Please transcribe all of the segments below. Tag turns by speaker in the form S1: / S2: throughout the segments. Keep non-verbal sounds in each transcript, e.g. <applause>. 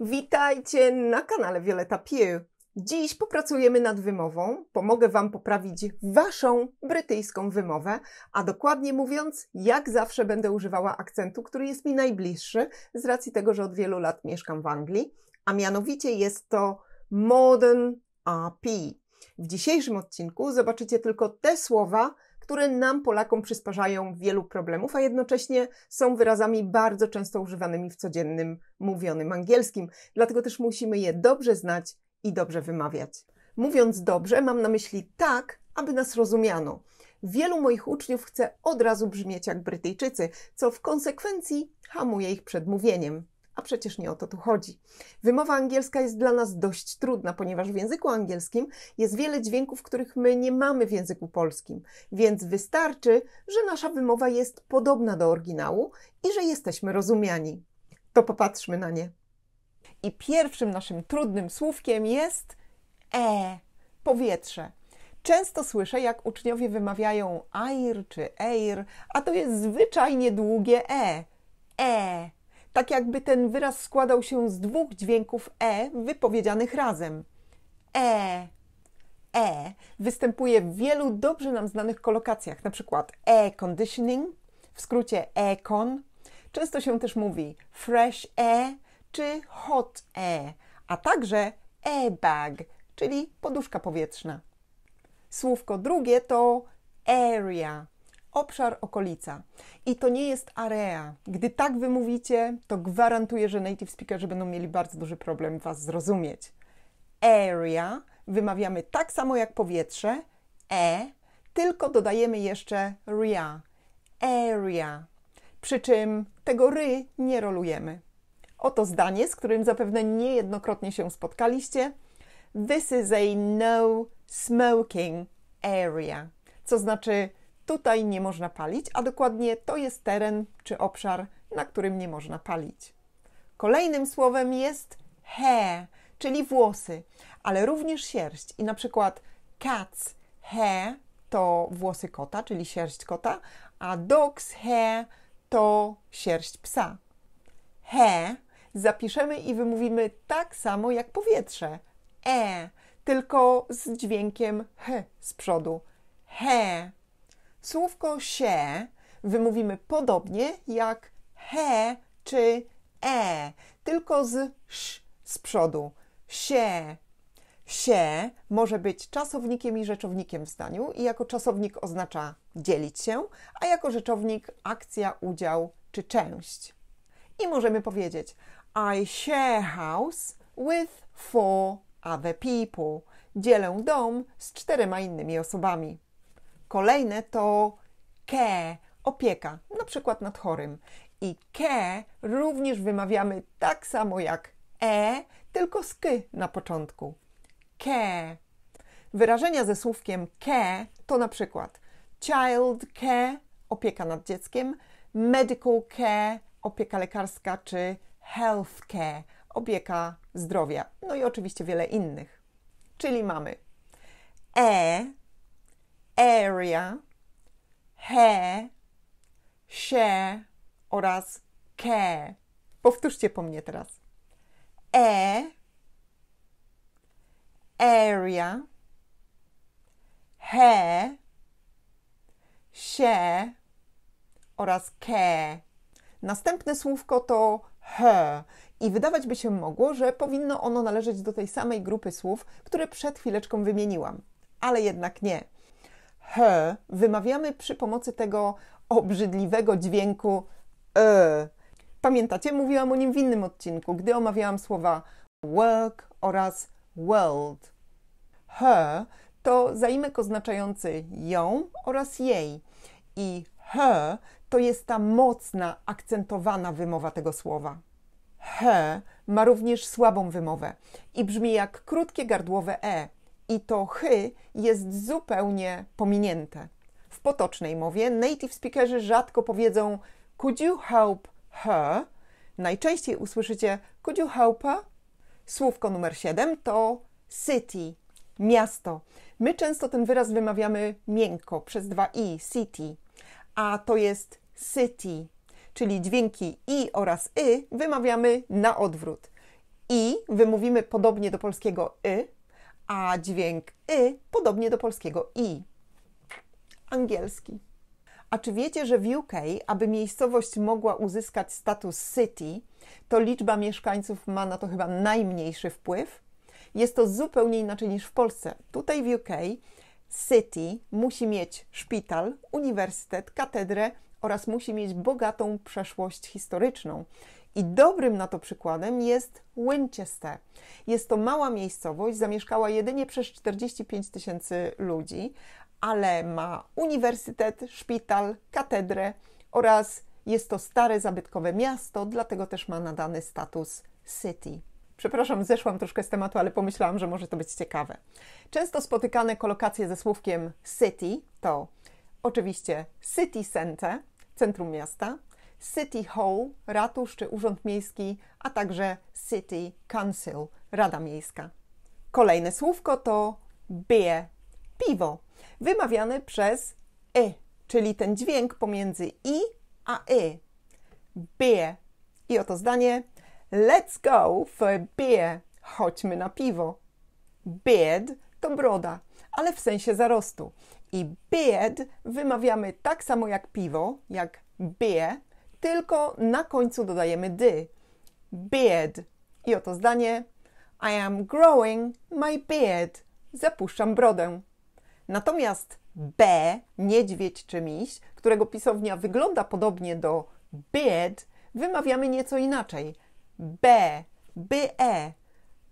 S1: Witajcie na kanale Violeta Pier. Dziś popracujemy nad wymową. Pomogę Wam poprawić Waszą brytyjską wymowę, a dokładnie mówiąc, jak zawsze będę używała akcentu, który jest mi najbliższy z racji tego, że od wielu lat mieszkam w Anglii, a mianowicie jest to Modern RP. W dzisiejszym odcinku zobaczycie tylko te słowa, które nam, Polakom, przysparzają wielu problemów, a jednocześnie są wyrazami bardzo często używanymi w codziennym mówionym angielskim. Dlatego też musimy je dobrze znać i dobrze wymawiać. Mówiąc dobrze, mam na myśli tak, aby nas rozumiano. Wielu moich uczniów chce od razu brzmieć jak Brytyjczycy, co w konsekwencji hamuje ich przed mówieniem. A przecież nie o to tu chodzi. Wymowa angielska jest dla nas dość trudna, ponieważ w języku angielskim jest wiele dźwięków, których my nie mamy w języku polskim, więc wystarczy, że nasza wymowa jest podobna do oryginału i że jesteśmy rozumiani. To popatrzmy na nie. I pierwszym naszym trudnym słówkiem jest e powietrze. Często słyszę, jak uczniowie wymawiają air czy air, a to jest zwyczajnie długie e. E tak jakby ten wyraz składał się z dwóch dźwięków e wypowiedzianych razem. E, e występuje w wielu dobrze nam znanych kolokacjach, na przykład e-conditioning, w skrócie e-con. Często się też mówi fresh e czy hot e, a także e-bag, czyli poduszka powietrzna. Słówko drugie to area, obszar, okolica. I to nie jest area. Gdy tak wymówicie, to gwarantuję, że native speakerzy będą mieli bardzo duży problem Was zrozumieć. Area wymawiamy tak samo jak powietrze, e, tylko dodajemy jeszcze ria, area, przy czym tego ry nie rolujemy. Oto zdanie, z którym zapewne niejednokrotnie się spotkaliście. This is a no smoking area, co znaczy tutaj nie można palić, a dokładnie to jest teren czy obszar, na którym nie można palić. Kolejnym słowem jest hair, czyli włosy, ale również sierść. I na przykład cats hair to włosy kota, czyli sierść kota, a dog's hair to sierść psa. Hair zapiszemy i wymówimy tak samo jak powietrze. E, tylko z dźwiękiem h z przodu. Słówko się wymówimy podobnie jak he czy e, tylko z sz z przodu. Się. Się może być czasownikiem i rzeczownikiem w zdaniu i jako czasownik oznacza dzielić się, a jako rzeczownik akcja, udział czy część. I możemy powiedzieć I share house with four other people. Dzielę dom z czterema innymi osobami. Kolejne to care, opieka, na przykład nad chorym. I care również wymawiamy tak samo jak e, tylko z k na początku. Care. Wyrażenia ze słówkiem care to na przykład child care, opieka nad dzieckiem, medical care, opieka lekarska, czy health care, opieka zdrowia. No i oczywiście wiele innych. Czyli mamy e area, he, share oraz care. Powtórzcie po mnie teraz. E, area, he, share oraz care. Następne słówko to her i wydawać by się mogło, że powinno ono należeć do tej samej grupy słów, które przed chwileczką wymieniłam, ale jednak nie. H wymawiamy przy pomocy tego obrzydliwego dźwięku e. Pamiętacie, mówiłam o nim w innym odcinku, gdy omawiałam słowa work oraz world. H to zaimek oznaczający ją oraz jej i her to jest ta mocna, akcentowana wymowa tego słowa. H ma również słabą wymowę i brzmi jak krótkie gardłowe e i to hy jest zupełnie pominięte. W potocznej mowie native speakerzy rzadko powiedzą Could you help her? Najczęściej usłyszycie Could you help her? Słówko numer 7 to city, miasto. My często ten wyraz wymawiamy miękko przez dwa i, city, a to jest city, czyli dźwięki i oraz y wymawiamy na odwrót. I wymówimy podobnie do polskiego y, a dźwięk y podobnie do polskiego i. Angielski. A czy wiecie, że w UK, aby miejscowość mogła uzyskać status city, to liczba mieszkańców ma na to chyba najmniejszy wpływ? Jest to zupełnie inaczej niż w Polsce. Tutaj w UK city musi mieć szpital, uniwersytet, katedrę oraz musi mieć bogatą przeszłość historyczną. I dobrym na to przykładem jest Winchester. Jest to mała miejscowość, zamieszkała jedynie przez 45 tysięcy ludzi, ale ma uniwersytet, szpital, katedrę oraz jest to stare, zabytkowe miasto, dlatego też ma nadany status city. Przepraszam, zeszłam troszkę z tematu, ale pomyślałam, że może to być ciekawe. Często spotykane kolokacje ze słówkiem city to oczywiście city center, centrum miasta, City Hall, ratusz czy urząd miejski, a także City Council, Rada Miejska. Kolejne słówko to beer, piwo, wymawiane przez e, czyli ten dźwięk pomiędzy i a e. Beer. I oto zdanie: Let's go for beer. Chodźmy na piwo. Beard to broda, ale w sensie zarostu. I beard wymawiamy tak samo jak piwo, jak beer, tylko na końcu dodajemy dy. Beard. I oto zdanie. I am growing my beard. Zapuszczam brodę. Natomiast B, niedźwiedź czy miś, którego pisownia wygląda podobnie do beard, wymawiamy nieco inaczej. B, be,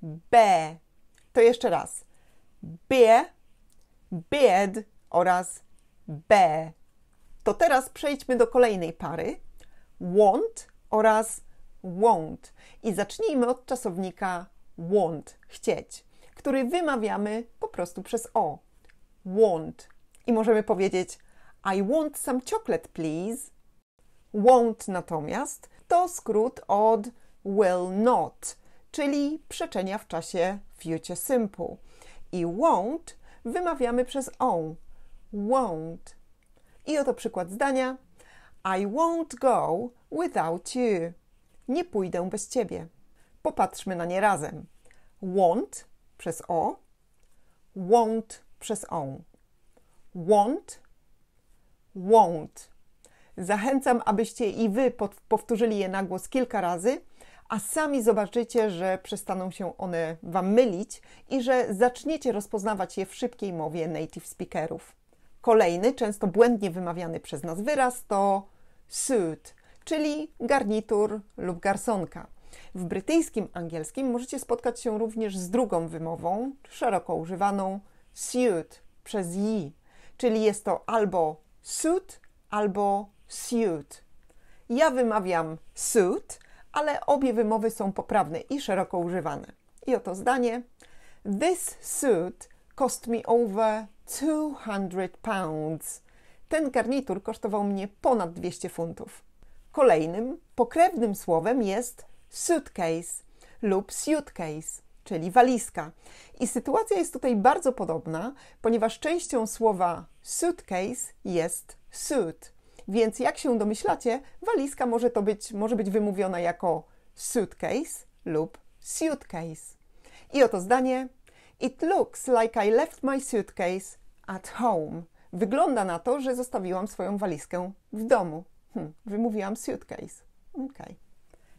S1: b. E. To jeszcze raz. Be, beard oraz b. To teraz przejdźmy do kolejnej pary want oraz won't. I zacznijmy od czasownika want, chcieć, który wymawiamy po prostu przez o. Want. I możemy powiedzieć I want some chocolate, please. Won't natomiast to skrót od will not, czyli przeczenia w czasie future simple. I won't wymawiamy przez o. Won't. I oto przykład zdania i won't go without you. Nie pójdę bez ciebie. Popatrzmy na nie razem. Won't przez o, won't przez on. Won't, won't. Zachęcam, abyście i wy powtórzyli je na głos kilka razy, a sami zobaczycie, że przestaną się one wam mylić i że zaczniecie rozpoznawać je w szybkiej mowie native speakerów. Kolejny, często błędnie wymawiany przez nas wyraz to suit, czyli garnitur lub garsonka. W brytyjskim angielskim możecie spotkać się również z drugą wymową, szeroko używaną suit przez i, czyli jest to albo suit, albo suit. Ja wymawiam suit, ale obie wymowy są poprawne i szeroko używane. I oto zdanie: This suit cost me over 200 pounds. Ten garnitur kosztował mnie ponad 200 funtów. Kolejnym pokrewnym słowem jest suitcase lub suitcase, czyli walizka. I sytuacja jest tutaj bardzo podobna, ponieważ częścią słowa suitcase jest suit. Więc jak się domyślacie, walizka może, to być, może być wymówiona jako suitcase lub suitcase. I oto zdanie: It looks like I left my suitcase at home. Wygląda na to, że zostawiłam swoją walizkę w domu. Hm, wymówiłam suitcase. OK.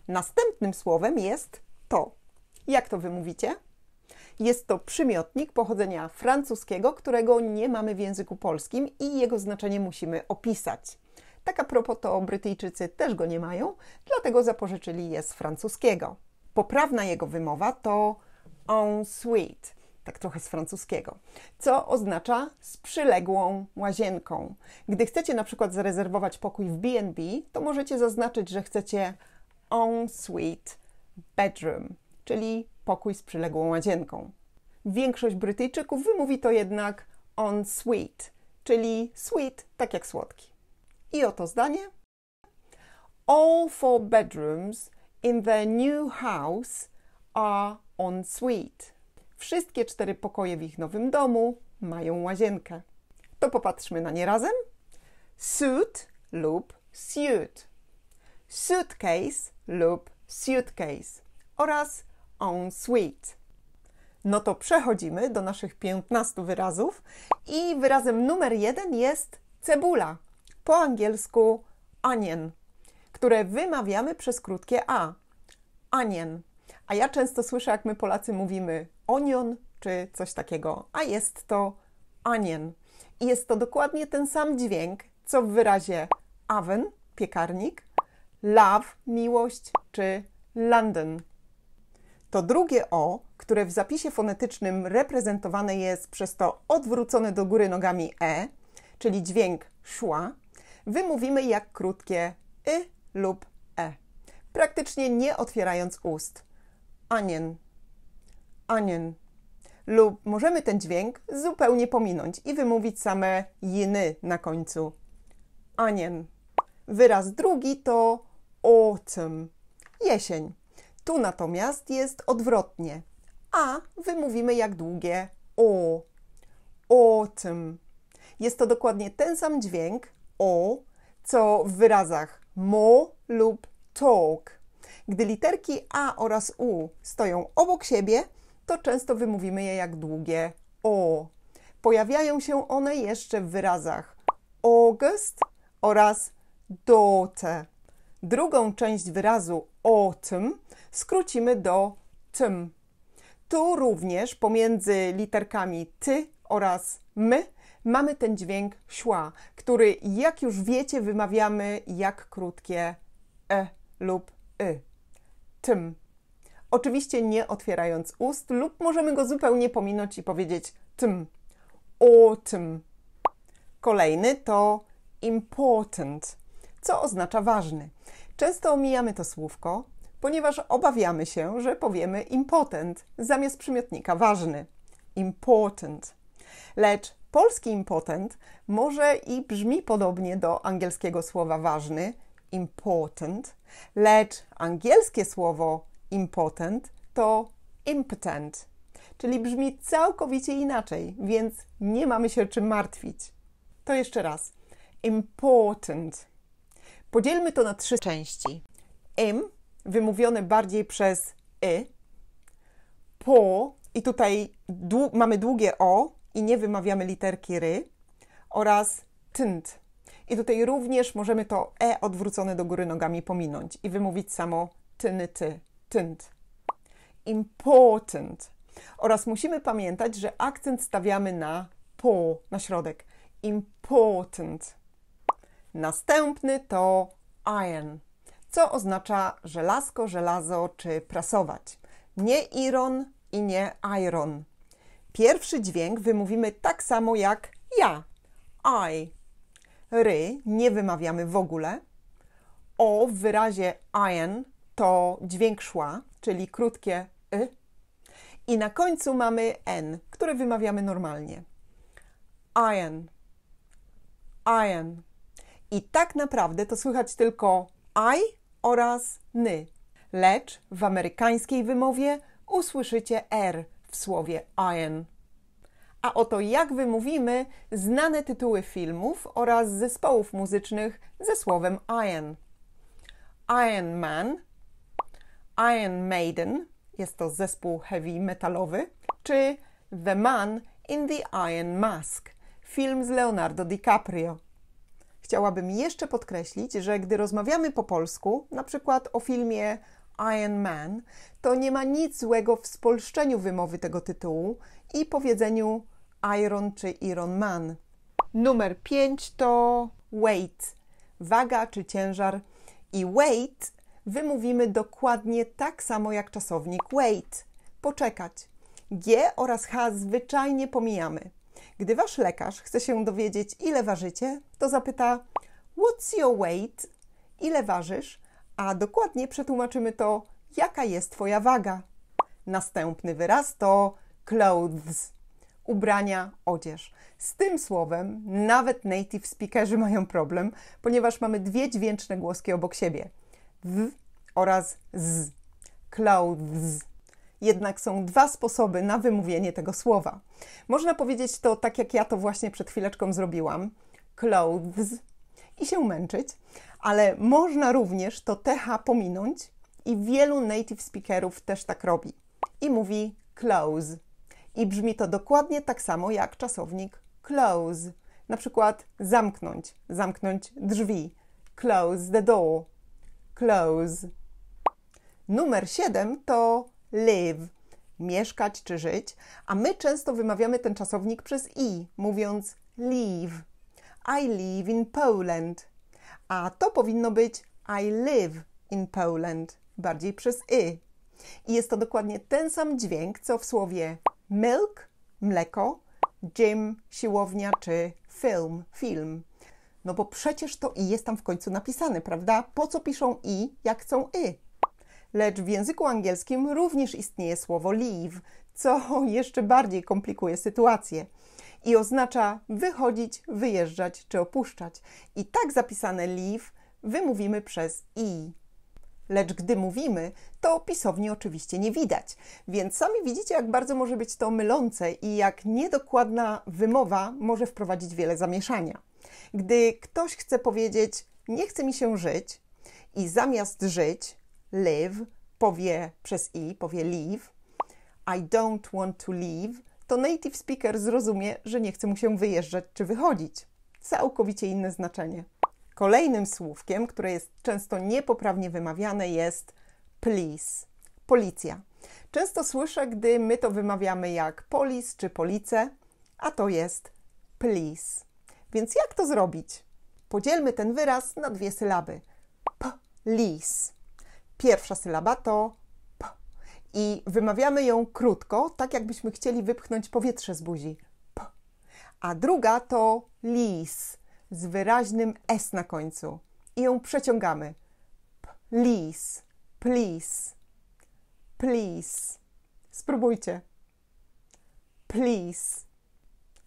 S1: Następnym słowem jest to. Jak to wymówicie? Jest to przymiotnik pochodzenia francuskiego, którego nie mamy w języku polskim i jego znaczenie musimy opisać. Taka propos to Brytyjczycy też go nie mają, dlatego zapożyczyli je z francuskiego. Poprawna jego wymowa to en suite tak trochę z francuskiego, co oznacza z przyległą łazienką. Gdy chcecie na przykład zarezerwować pokój w B&B, to możecie zaznaczyć, że chcecie en suite bedroom, czyli pokój z przyległą łazienką. Większość Brytyjczyków wymówi to jednak en suite, czyli sweet, tak jak słodki. I oto zdanie. All four bedrooms in the new house are en suite. Wszystkie cztery pokoje w ich nowym domu mają łazienkę. To popatrzmy na nie razem. Suit lub suit. Suitcase lub suitcase oraz on suite. No to przechodzimy do naszych 15 wyrazów i wyrazem numer jeden jest cebula, po angielsku onion, które wymawiamy przez krótkie a. Onion. A ja często słyszę, jak my Polacy mówimy onion czy coś takiego, a jest to onion. I jest to dokładnie ten sam dźwięk, co w wyrazie oven, piekarnik, love, miłość czy London. To drugie O, które w zapisie fonetycznym reprezentowane jest przez to odwrócone do góry nogami E, czyli dźwięk szła, wymówimy jak krótkie y lub e, praktycznie nie otwierając ust. Anien onion. Lub możemy ten dźwięk zupełnie pominąć i wymówić same jny na końcu. Onion. Wyraz drugi to autumn, jesień. Tu natomiast jest odwrotnie. A wymówimy jak długie o. Autumn. Jest to dokładnie ten sam dźwięk o, co w wyrazach mo lub talk. Gdy literki a oraz u stoją obok siebie, to często wymówimy je jak długie o. Pojawiają się one jeszcze w wyrazach august oraz dote. Drugą część wyrazu o tym skrócimy do tym. Tu również pomiędzy literkami ty oraz my mamy ten dźwięk szła, który jak już wiecie wymawiamy jak krótkie e lub y. Tym oczywiście nie otwierając ust, lub możemy go zupełnie pominąć i powiedzieć tym, o tym. Kolejny to important, co oznacza ważny. Często omijamy to słówko, ponieważ obawiamy się, że powiemy impotent zamiast przymiotnika ważny. Important. Lecz polski impotent może i brzmi podobnie do angielskiego słowa ważny, important, lecz angielskie słowo impotent to impotent, czyli brzmi całkowicie inaczej, więc nie mamy się czym martwić. To jeszcze raz. Important. Podzielmy to na trzy części. M wymówione bardziej przez y, po i tutaj dłu mamy długie o i nie wymawiamy literki ry oraz tnt. I tutaj również możemy to e odwrócone do góry nogami pominąć i wymówić samo tyny ty important. Important. Oraz musimy pamiętać, że akcent stawiamy na po, na środek. Important. Następny to iron, co oznacza żelazko, żelazo czy prasować. Nie iron i nie iron. Pierwszy dźwięk wymówimy tak samo jak ja. I. Ry nie wymawiamy w ogóle. O w wyrazie iron to dźwięk szła, czyli krótkie y. I na końcu mamy n, które wymawiamy normalnie. Iron, iron. I tak naprawdę to słychać tylko i oraz ny. Lecz w amerykańskiej wymowie usłyszycie r w słowie iron. A oto jak wymówimy znane tytuły filmów oraz zespołów muzycznych ze słowem iron. Iron Man Iron Maiden, jest to zespół heavy metalowy, czy The Man in the Iron Mask, film z Leonardo DiCaprio. Chciałabym jeszcze podkreślić, że gdy rozmawiamy po polsku, na przykład o filmie Iron Man, to nie ma nic złego w spolszczeniu wymowy tego tytułu i powiedzeniu Iron czy Iron Man. Numer 5 to weight, waga czy ciężar. I weight wymówimy dokładnie tak samo jak czasownik wait, poczekać. G oraz H zwyczajnie pomijamy. Gdy wasz lekarz chce się dowiedzieć, ile ważycie, to zapyta: What's your weight? Ile ważysz? A dokładnie przetłumaczymy to: Jaka jest twoja waga? Następny wyraz to clothes ubrania, odzież. Z tym słowem nawet native speakerzy mają problem, ponieważ mamy dwie dźwięczne głoski obok siebie w oraz z. Clothes. Jednak są dwa sposoby na wymówienie tego słowa. Można powiedzieć to tak, jak ja to właśnie przed chwileczką zrobiłam: clothes i się męczyć, ale można również to TH pominąć i wielu native speakerów też tak robi. I mówi close. I brzmi to dokładnie tak samo jak czasownik close. Na przykład zamknąć, zamknąć drzwi, close the door close. Numer 7 to live, mieszkać czy żyć, a my często wymawiamy ten czasownik przez i, mówiąc live. I live in Poland. A to powinno być I live in Poland, bardziej przez i. Y. I jest to dokładnie ten sam dźwięk, co w słowie milk, mleko, gym, siłownia czy film, film. No bo przecież to i jest tam w końcu napisane, prawda? Po co piszą i, jak chcą y? Lecz w języku angielskim również istnieje słowo leave, co <laughs> jeszcze bardziej komplikuje sytuację i oznacza wychodzić, wyjeżdżać czy opuszczać. I tak zapisane leave wymówimy przez i. Lecz gdy mówimy, to pisowni oczywiście nie widać, więc sami widzicie, jak bardzo może być to mylące i jak niedokładna wymowa może wprowadzić wiele zamieszania. Gdy ktoś chce powiedzieć, nie chce mi się żyć i zamiast żyć, live, powie przez i, powie leave, I don't want to leave, to native speaker zrozumie, że nie chce mu się wyjeżdżać czy wychodzić. Całkowicie inne znaczenie. Kolejnym słówkiem, które jest często niepoprawnie wymawiane, jest please, policja. Często słyszę, gdy my to wymawiamy jak polis czy police, a to jest please. Więc jak to zrobić? Podzielmy ten wyraz na dwie sylaby. Please. Pierwsza sylaba to p i wymawiamy ją krótko, tak jakbyśmy chcieli wypchnąć powietrze z buzi. P. A druga to lis z wyraźnym s na końcu i ją przeciągamy. Please, please, please. Spróbujcie. Please.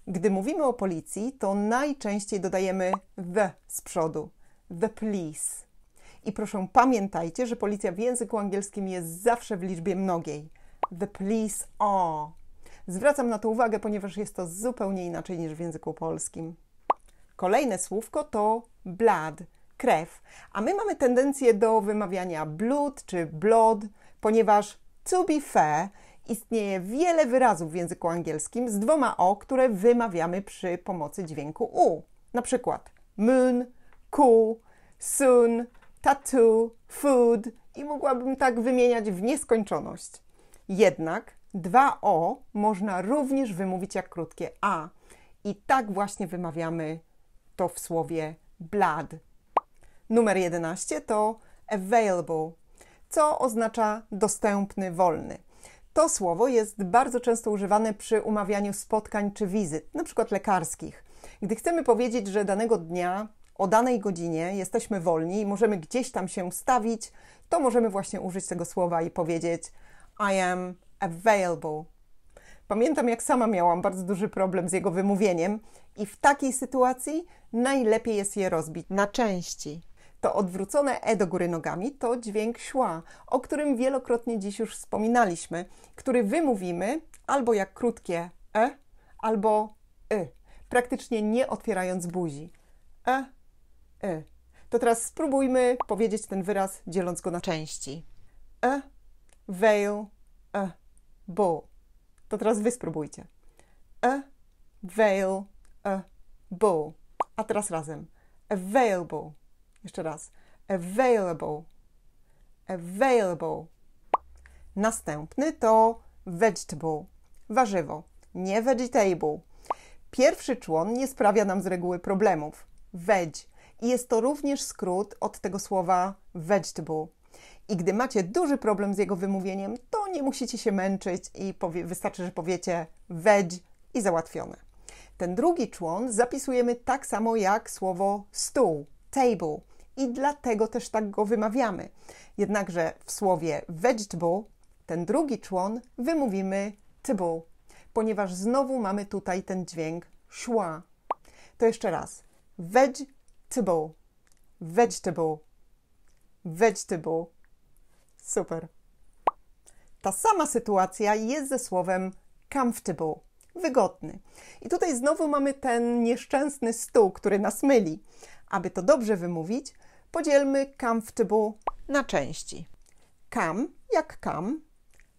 S1: Gdy mówimy o policji, to najczęściej dodajemy the z przodu. The police. I proszę pamiętajcie, że policja w języku angielskim jest zawsze w liczbie mnogiej. The police are. Zwracam na to uwagę, ponieważ jest to zupełnie inaczej niż w języku polskim. Kolejne słówko to blood, krew, a my mamy tendencję do wymawiania blood czy blood, ponieważ to be fair Istnieje wiele wyrazów w języku angielskim z dwoma o, które wymawiamy przy pomocy dźwięku u. Na przykład moon, cool, soon, tattoo, food i mogłabym tak wymieniać w nieskończoność. Jednak dwa o można również wymówić jak krótkie a i tak właśnie wymawiamy to w słowie blood. Numer 11 to available, co oznacza dostępny, wolny. To słowo jest bardzo często używane przy umawianiu spotkań czy wizyt, np. lekarskich. Gdy chcemy powiedzieć, że danego dnia o danej godzinie jesteśmy wolni i możemy gdzieś tam się ustawić, to możemy właśnie użyć tego słowa i powiedzieć I am available. Pamiętam, jak sama miałam bardzo duży problem z jego wymówieniem, i w takiej sytuacji najlepiej jest je rozbić na części. To odwrócone E do góry nogami to dźwięk szła, o którym wielokrotnie dziś już wspominaliśmy, który wymówimy albo jak krótkie E, albo Y, praktycznie nie otwierając buzi. E, Y. To teraz spróbujmy powiedzieć ten wyraz, dzieląc go na części. E, veil, e, bo. To teraz wy spróbujcie. E, veil, e, bo. A teraz razem. Available. E, jeszcze raz. Available. Available. Następny to vegetable. Warzywo. Nie vegetable. Pierwszy człon nie sprawia nam z reguły problemów. Veg. I jest to również skrót od tego słowa vegetable. I gdy macie duży problem z jego wymówieniem, to nie musicie się męczyć i powie, wystarczy, że powiecie veg i załatwione. Ten drugi człon zapisujemy tak samo jak słowo stół, table i dlatego też tak go wymawiamy. Jednakże w słowie vegetable ten drugi człon wymówimy table, ponieważ znowu mamy tutaj ten dźwięk szła. To jeszcze raz. Vegetable, vegetable, vegetable. Super. Ta sama sytuacja jest ze słowem comfortable, wygodny. I tutaj znowu mamy ten nieszczęsny stół, który nas myli, aby to dobrze wymówić, podzielmy comfortable na części. Kam jak kam,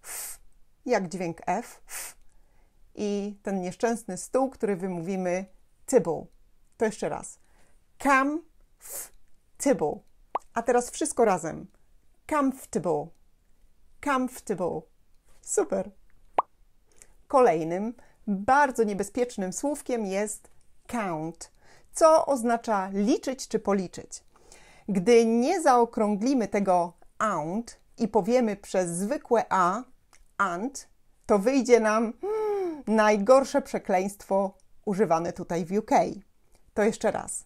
S1: f jak dźwięk f, f i ten nieszczęsny stół, który wymówimy tybble. To jeszcze raz. Kam f tybble. A teraz wszystko razem. Comfortable. Comfortable. Super. Kolejnym bardzo niebezpiecznym słówkiem jest count co oznacza liczyć czy policzyć. Gdy nie zaokrąglimy tego aunt i powiemy przez zwykłe a, ant, to wyjdzie nam hmm, najgorsze przekleństwo używane tutaj w UK. To jeszcze raz.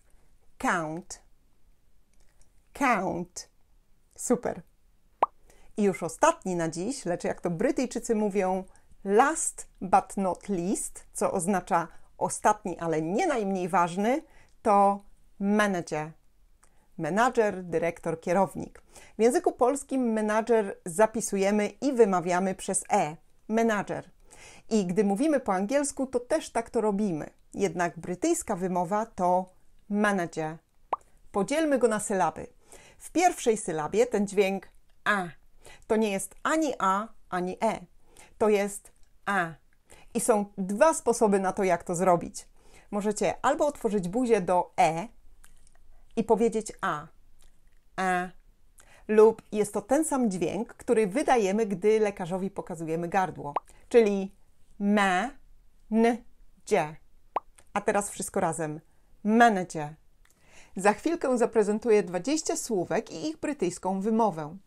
S1: Count. Count. Super. I już ostatni na dziś, lecz jak to Brytyjczycy mówią, last but not least, co oznacza ostatni, ale nie najmniej ważny, to manager. Menadżer, dyrektor, kierownik. W języku polskim menadżer zapisujemy i wymawiamy przez e. Menadżer. I gdy mówimy po angielsku, to też tak to robimy. Jednak brytyjska wymowa to manager. Podzielmy go na sylaby. W pierwszej sylabie ten dźwięk a. To nie jest ani a, ani e. To jest a. I są dwa sposoby na to, jak to zrobić możecie albo otworzyć buzię do E i powiedzieć A, E, lub jest to ten sam dźwięk, który wydajemy, gdy lekarzowi pokazujemy gardło, czyli me, n, dzie. A teraz wszystko razem. Manager. Za chwilkę zaprezentuję 20 słówek i ich brytyjską wymowę.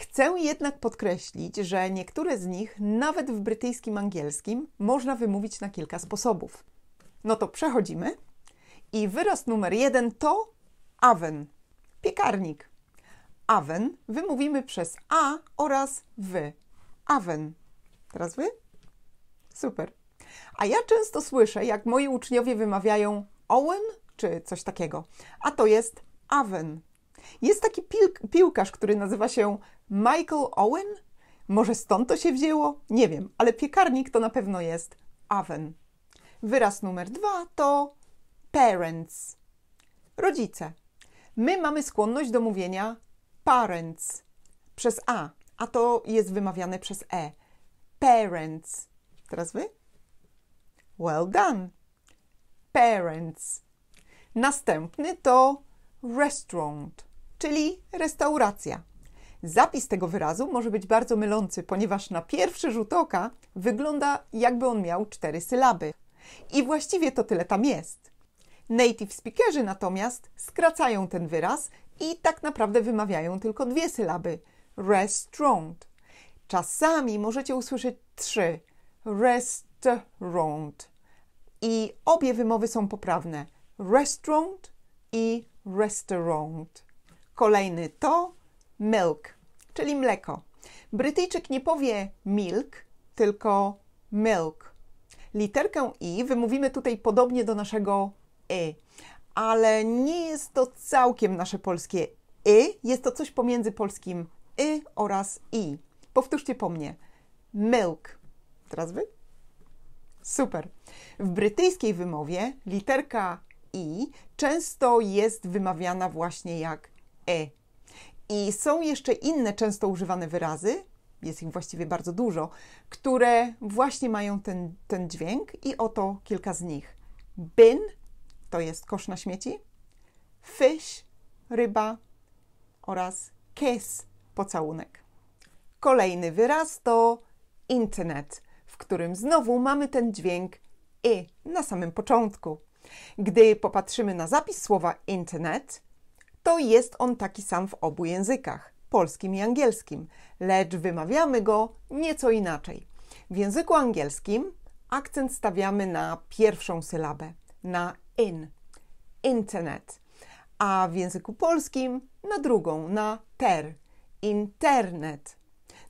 S1: Chcę jednak podkreślić, że niektóre z nich, nawet w brytyjskim angielskim, można wymówić na kilka sposobów. No to przechodzimy. I wyraz numer jeden to awen, piekarnik. Awen wymówimy przez a oraz wy. Awen. Teraz wy? Super. A ja często słyszę, jak moi uczniowie wymawiają Owen czy coś takiego. A to jest awen. Jest taki piłkarz, który nazywa się Michael Owen. Może stąd to się wzięło? Nie wiem, ale piekarnik to na pewno jest awen. Wyraz numer dwa to parents, rodzice. My mamy skłonność do mówienia parents przez A, a to jest wymawiane przez E. Parents. Teraz wy? Well done. Parents. Następny to restaurant, czyli restauracja. Zapis tego wyrazu może być bardzo mylący, ponieważ na pierwszy rzut oka wygląda jakby on miał cztery sylaby. I właściwie to tyle tam jest. Native speakerzy natomiast skracają ten wyraz i tak naprawdę wymawiają tylko dwie sylaby: restaurant. Czasami możecie usłyszeć trzy: restaurant. I obie wymowy są poprawne: restaurant i restaurant. Kolejny to milk, czyli mleko. Brytyjczyk nie powie milk, tylko milk. Literkę i wymówimy tutaj podobnie do naszego y, ale nie jest to całkiem nasze polskie y, jest to coś pomiędzy polskim y oraz i. Powtórzcie po mnie. Milk. Teraz wy? Super. W brytyjskiej wymowie literka i często jest wymawiana właśnie jak e. I są jeszcze inne często używane wyrazy, jest ich właściwie bardzo dużo, które właśnie mają ten, ten dźwięk i oto kilka z nich. Bin to jest kosz na śmieci, fish, ryba oraz kiss, pocałunek. Kolejny wyraz to internet, w którym znowu mamy ten dźwięk i na samym początku. Gdy popatrzymy na zapis słowa internet, to jest on taki sam w obu językach polskim i angielskim, lecz wymawiamy go nieco inaczej. W języku angielskim akcent stawiamy na pierwszą sylabę, na in, internet, a w języku polskim na drugą, na ter, internet.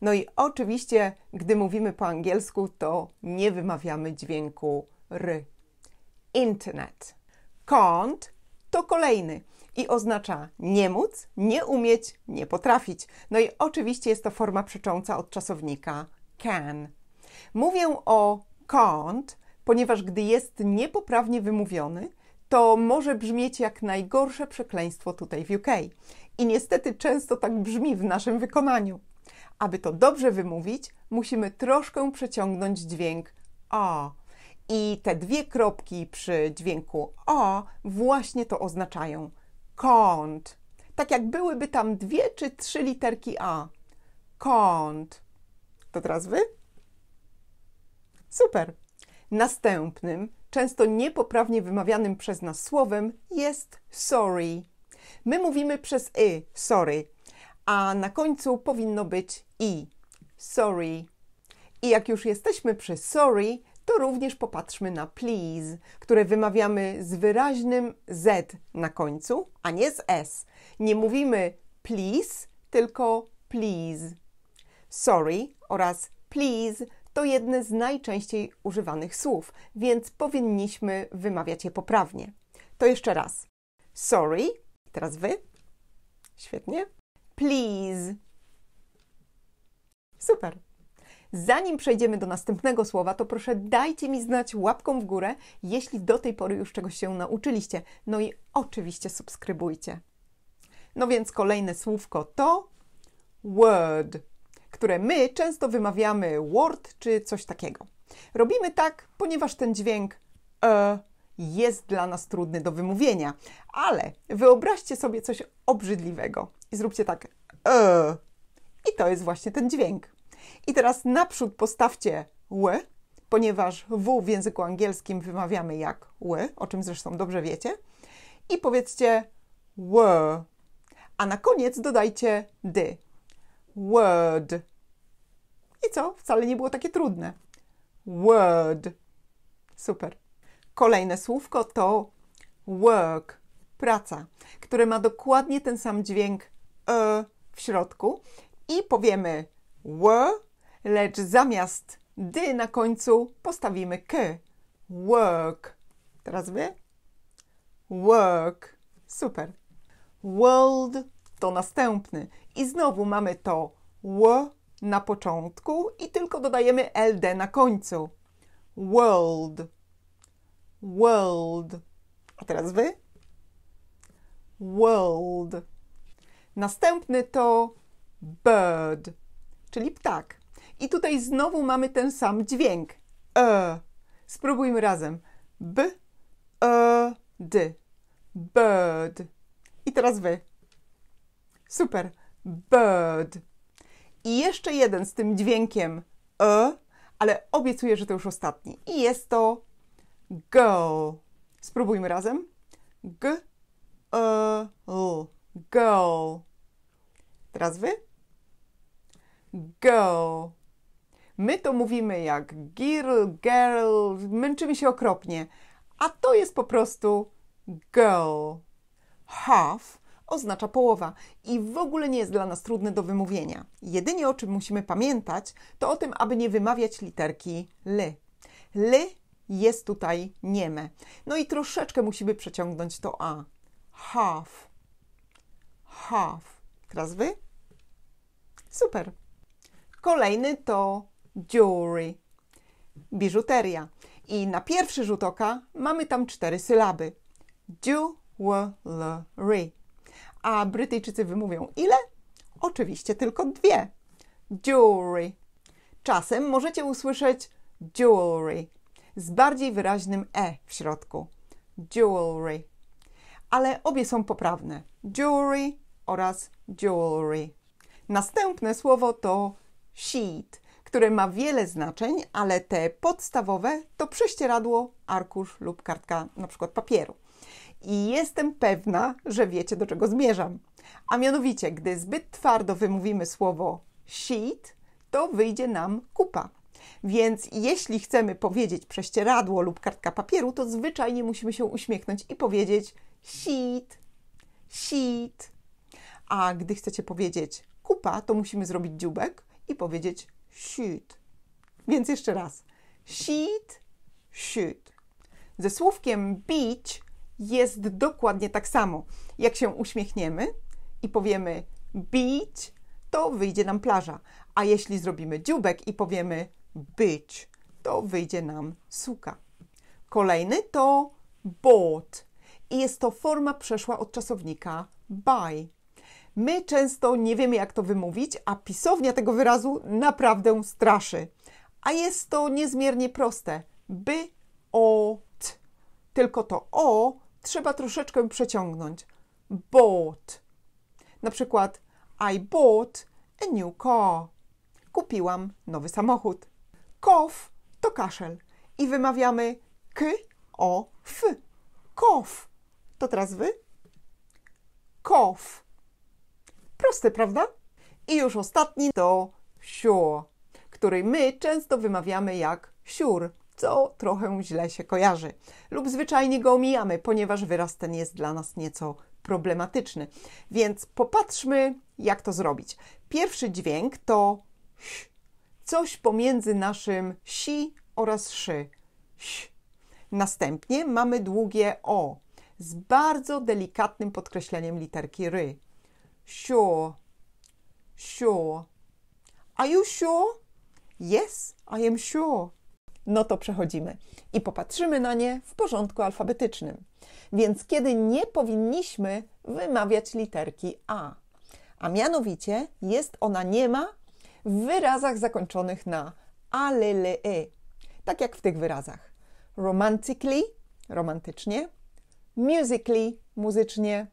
S1: No i oczywiście, gdy mówimy po angielsku, to nie wymawiamy dźwięku r. Internet. Kont to kolejny i oznacza nie móc, nie umieć, nie potrafić. No i oczywiście jest to forma przecząca od czasownika can. Mówię o can't, ponieważ gdy jest niepoprawnie wymówiony, to może brzmieć jak najgorsze przekleństwo tutaj w UK. I niestety często tak brzmi w naszym wykonaniu. Aby to dobrze wymówić, musimy troszkę przeciągnąć dźwięk a. I te dwie kropki przy dźwięku o właśnie to oznaczają kąt. Tak jak byłyby tam dwie czy trzy literki A. Kąt. To teraz wy? Super. Następnym, często niepoprawnie wymawianym przez nas słowem jest sorry. My mówimy przez y, sorry, a na końcu powinno być i, sorry. I jak już jesteśmy przy sorry, to również popatrzmy na please, które wymawiamy z wyraźnym Z na końcu, a nie z S. Nie mówimy please, tylko please. Sorry oraz please to jedne z najczęściej używanych słów, więc powinniśmy wymawiać je poprawnie. To jeszcze raz. Sorry, teraz wy. Świetnie. Please. Super. Zanim przejdziemy do następnego słowa, to proszę dajcie mi znać łapką w górę, jeśli do tej pory już czegoś się nauczyliście. No i oczywiście subskrybujcie. No więc kolejne słówko to word, które my często wymawiamy word czy coś takiego. Robimy tak, ponieważ ten dźwięk e jest dla nas trudny do wymówienia, ale wyobraźcie sobie coś obrzydliwego i zróbcie tak e i to jest właśnie ten dźwięk. I teraz naprzód postawcie ły, ponieważ w w języku angielskim wymawiamy jak ły, o czym zresztą dobrze wiecie. I powiedzcie were, a na koniec dodajcie dy. Word. I co? Wcale nie było takie trudne. Word. Super. Kolejne słówko to work, praca, które ma dokładnie ten sam dźwięk e w środku i powiemy were lecz zamiast dy na końcu postawimy k. Work. Teraz wy? Work. Super. World to następny. I znowu mamy to w na początku i tylko dodajemy ld na końcu. World. World. A teraz wy? World. Następny to bird, czyli ptak. I tutaj znowu mamy ten sam dźwięk. E. Spróbujmy razem. B, e, d. Bird. I teraz wy. Super. Bird. I jeszcze jeden z tym dźwiękiem e, ale obiecuję, że to już ostatni. I jest to go. Spróbujmy razem. G, e, l. Go. Teraz wy. Go. My to mówimy jak girl, girl, męczymy się okropnie, a to jest po prostu girl. Half oznacza połowa i w ogóle nie jest dla nas trudne do wymówienia. Jedynie o czym musimy pamiętać, to o tym, aby nie wymawiać literki ly. Ly jest tutaj nieme. No i troszeczkę musimy przeciągnąć to a. Half. Half. Teraz wy? Super. Kolejny to jewelry, biżuteria. I na pierwszy rzut oka mamy tam cztery sylaby. Jewelry. A Brytyjczycy wymówią ile? Oczywiście tylko dwie. Jewelry. Czasem możecie usłyszeć jewelry z bardziej wyraźnym e w środku. Jewelry. Ale obie są poprawne. Jewelry oraz jewelry. Następne słowo to sheet, które ma wiele znaczeń, ale te podstawowe to prześcieradło, arkusz lub kartka na przykład papieru. I jestem pewna, że wiecie do czego zmierzam. A mianowicie, gdy zbyt twardo wymówimy słowo sheet, to wyjdzie nam kupa. Więc jeśli chcemy powiedzieć prześcieradło lub kartka papieru, to zwyczajnie musimy się uśmiechnąć i powiedzieć sheet, sheet. A gdy chcecie powiedzieć kupa, to musimy zrobić dziubek i powiedzieć shoot. Więc jeszcze raz. Sheet, shoot. Ze słówkiem bić jest dokładnie tak samo. Jak się uśmiechniemy i powiemy bić, to wyjdzie nam plaża. A jeśli zrobimy dziubek i powiemy być, to wyjdzie nam suka. Kolejny to bought i jest to forma przeszła od czasownika buy. My często nie wiemy, jak to wymówić, a pisownia tego wyrazu naprawdę straszy. A jest to niezmiernie proste. By, o, t. Tylko to o trzeba troszeczkę przeciągnąć. Bought. Na przykład I bought a new car. Kupiłam nowy samochód. Cough to kaszel i wymawiamy k, o, f. Cough. To teraz wy? Cough. Proste, prawda? I już ostatni to sure, który my często wymawiamy jak siur, co trochę źle się kojarzy. Lub zwyczajnie go omijamy, ponieważ wyraz ten jest dla nas nieco problematyczny. Więc popatrzmy, jak to zrobić. Pierwszy dźwięk to sh, coś pomiędzy naszym si oraz szy. Ś. Następnie mamy długie o z bardzo delikatnym podkreśleniem literki ry. Sure. Sure. Are you sure? Yes, I am sure. No to przechodzimy i popatrzymy na nie w porządku alfabetycznym. Więc kiedy nie powinniśmy wymawiać literki A, a mianowicie jest ona nie ma w wyrazach zakończonych na ale, le, e, tak jak w tych wyrazach. Romantically, romantycznie, musically, muzycznie,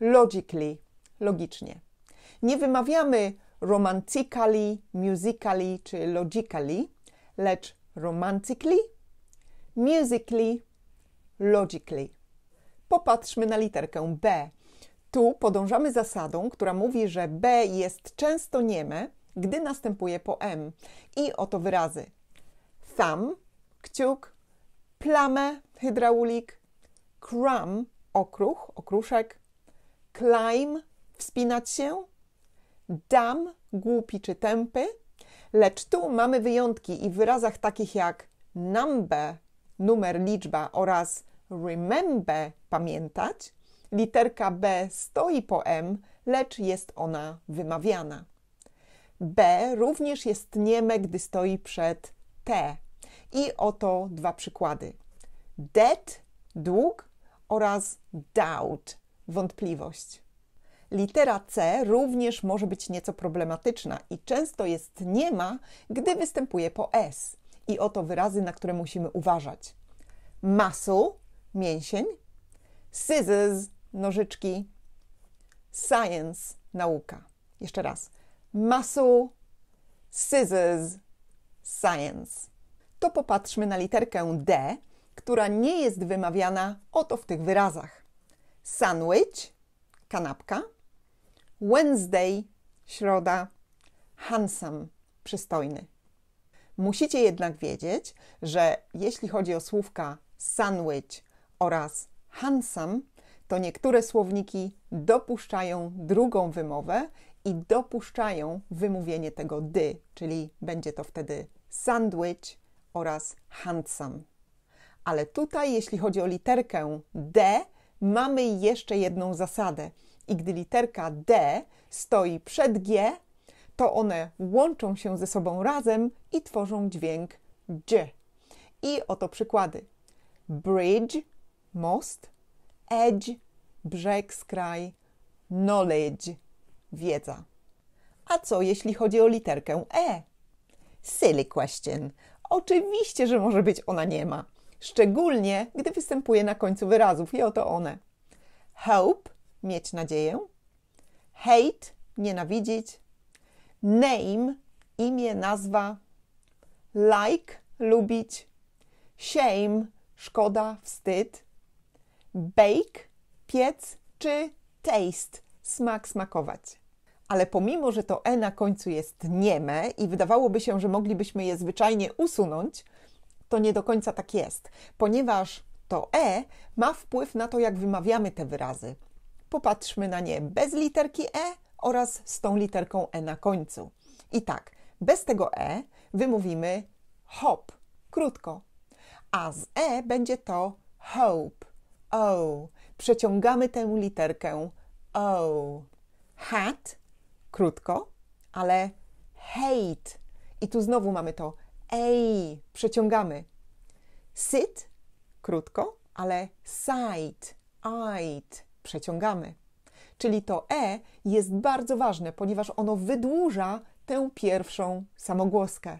S1: logically, logicznie. Nie wymawiamy romantically, musically czy logically, lecz romantically, musically, logically. Popatrzmy na literkę B. Tu podążamy zasadą, która mówi, że B jest często nieme, gdy następuje po M. I oto wyrazy: thumb, kciuk, plamę, hydraulik, crumb, okruch, okruszek, climb, wspinać się, dam, głupi czy tępy, lecz tu mamy wyjątki i w wyrazach takich jak number, numer, liczba oraz remember, pamiętać, literka B stoi po M, lecz jest ona wymawiana. B również jest nieme, gdy stoi przed T. I oto dwa przykłady. Debt, dług oraz doubt, wątpliwość. Litera C również może być nieco problematyczna i często jest nie ma, gdy występuje po S. I oto wyrazy, na które musimy uważać. Muscle, mięsień, scissors, nożyczki, science, nauka. Jeszcze raz. Muscle, scissors, science. To popatrzmy na literkę D, która nie jest wymawiana oto w tych wyrazach. Sandwich, kanapka, Wednesday, środa, handsome, przystojny. Musicie jednak wiedzieć, że jeśli chodzi o słówka sandwich oraz handsome, to niektóre słowniki dopuszczają drugą wymowę i dopuszczają wymówienie tego dy, czyli będzie to wtedy sandwich oraz handsome. Ale tutaj, jeśli chodzi o literkę D, mamy jeszcze jedną zasadę i gdy literka D stoi przed G, to one łączą się ze sobą razem i tworzą dźwięk Dż. I oto przykłady. Bridge, most, edge, brzeg, skraj, knowledge, wiedza. A co jeśli chodzi o literkę E? Silly question. Oczywiście, że może być ona nie ma. Szczególnie, gdy występuje na końcu wyrazów i oto one. Hope, mieć nadzieję, hate, nienawidzić, name, imię, nazwa, like, lubić, shame, szkoda, wstyd, bake, piec czy taste, smak, smakować ale pomimo, że to E na końcu jest nieme i wydawałoby się, że moglibyśmy je zwyczajnie usunąć, to nie do końca tak jest, ponieważ to E ma wpływ na to, jak wymawiamy te wyrazy popatrzmy na nie bez literki E oraz z tą literką E na końcu. I tak, bez tego E wymówimy hop, krótko, a z E będzie to hope, o. Przeciągamy tę literkę o. Hat, krótko, ale hate. I tu znowu mamy to ej, przeciągamy. Sit, krótko, ale sight, eyed przeciągamy. Czyli to E jest bardzo ważne, ponieważ ono wydłuża tę pierwszą samogłoskę.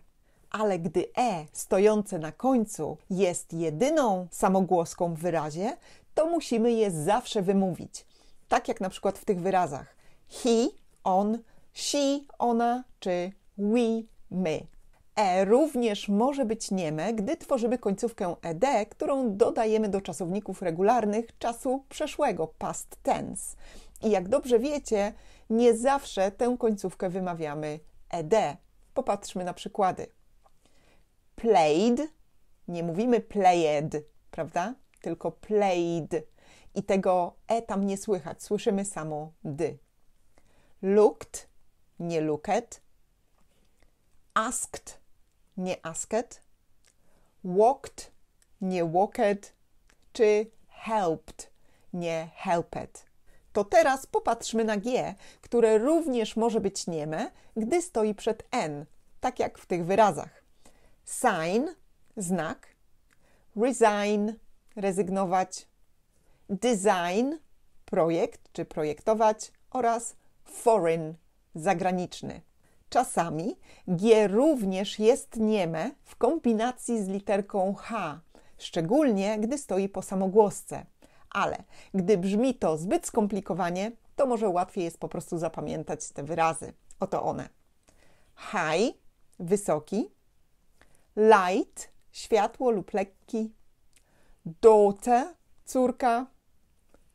S1: Ale gdy E stojące na końcu jest jedyną samogłoską w wyrazie, to musimy je zawsze wymówić. Tak jak na przykład w tych wyrazach he, on, she, ona czy we, my. E również może być nieme, gdy tworzymy końcówkę ed, którą dodajemy do czasowników regularnych czasu przeszłego, past tense. I jak dobrze wiecie, nie zawsze tę końcówkę wymawiamy ed. Popatrzmy na przykłady. Played, nie mówimy played, prawda? Tylko played. I tego e tam nie słychać, słyszymy samo d. Looked, nie looked. Asked, nie asked, walked, nie walked, czy helped, nie helped. To teraz popatrzmy na G, które również może być nieme, gdy stoi przed N, tak jak w tych wyrazach. Sign, znak, resign, rezygnować, design, projekt czy projektować oraz foreign, zagraniczny. Czasami G również jest nieme w kombinacji z literką H, szczególnie gdy stoi po samogłosce. Ale gdy brzmi to zbyt skomplikowanie, to może łatwiej jest po prostu zapamiętać te wyrazy. Oto one. High – wysoki, light – światło lub lekki, daughter – córka,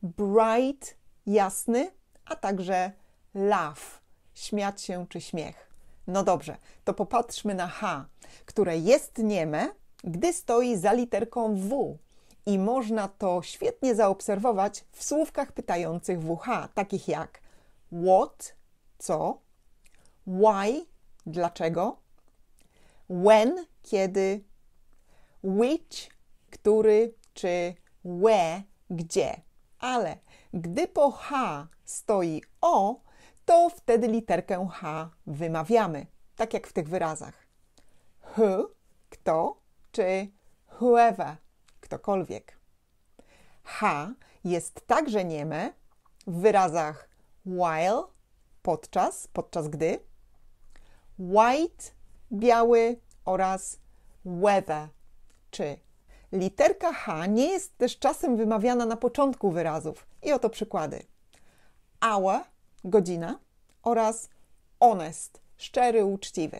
S1: bright – jasny, a także laugh – śmiać się czy śmiech. No dobrze, to popatrzmy na H, które jest nieme, gdy stoi za literką W. I można to świetnie zaobserwować w słówkach pytających WH, takich jak what, co, why, dlaczego, when, kiedy, which, który, czy where, gdzie. Ale gdy po H stoi O, to wtedy literkę H wymawiamy, tak jak w tych wyrazach. Who, kto, czy whoever, ktokolwiek. H jest także nieme w wyrazach while, podczas, podczas gdy, white, biały oraz weather, czy. Literka H nie jest też czasem wymawiana na początku wyrazów. I oto przykłady. Our godzina oraz honest, szczery, uczciwy.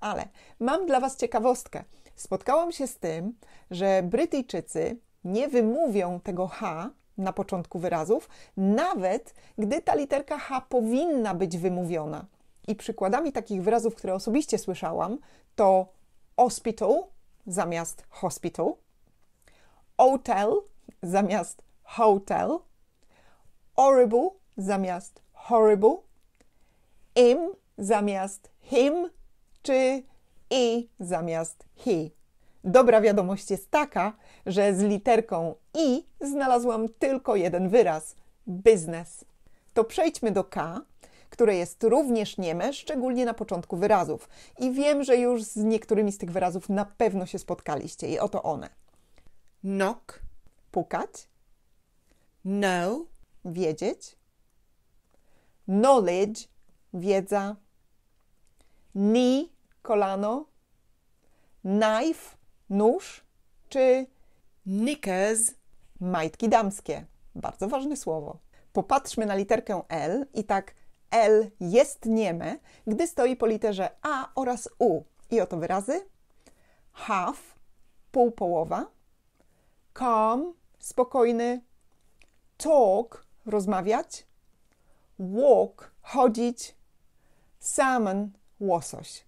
S1: Ale mam dla Was ciekawostkę. Spotkałam się z tym, że Brytyjczycy nie wymówią tego H na początku wyrazów, nawet gdy ta literka H powinna być wymówiona. I przykładami takich wyrazów, które osobiście słyszałam, to hospital zamiast hospital, hotel zamiast hotel, horrible zamiast horrible, im zamiast him czy i zamiast he. Dobra wiadomość jest taka, że z literką i znalazłam tylko jeden wyraz business. To przejdźmy do K, które jest również nieme, szczególnie na początku wyrazów. I wiem, że już z niektórymi z tych wyrazów na pewno się spotkaliście i oto one. Knock pukać. Know wiedzieć knowledge wiedza, knee kolano, knife nóż czy knickers majtki damskie. Bardzo ważne słowo. Popatrzmy na literkę L i tak L jest nieme, gdy stoi po literze A oraz U. I oto wyrazy: half, pół połowa, calm, spokojny, talk, rozmawiać, walk, chodzić, salmon, łosoś.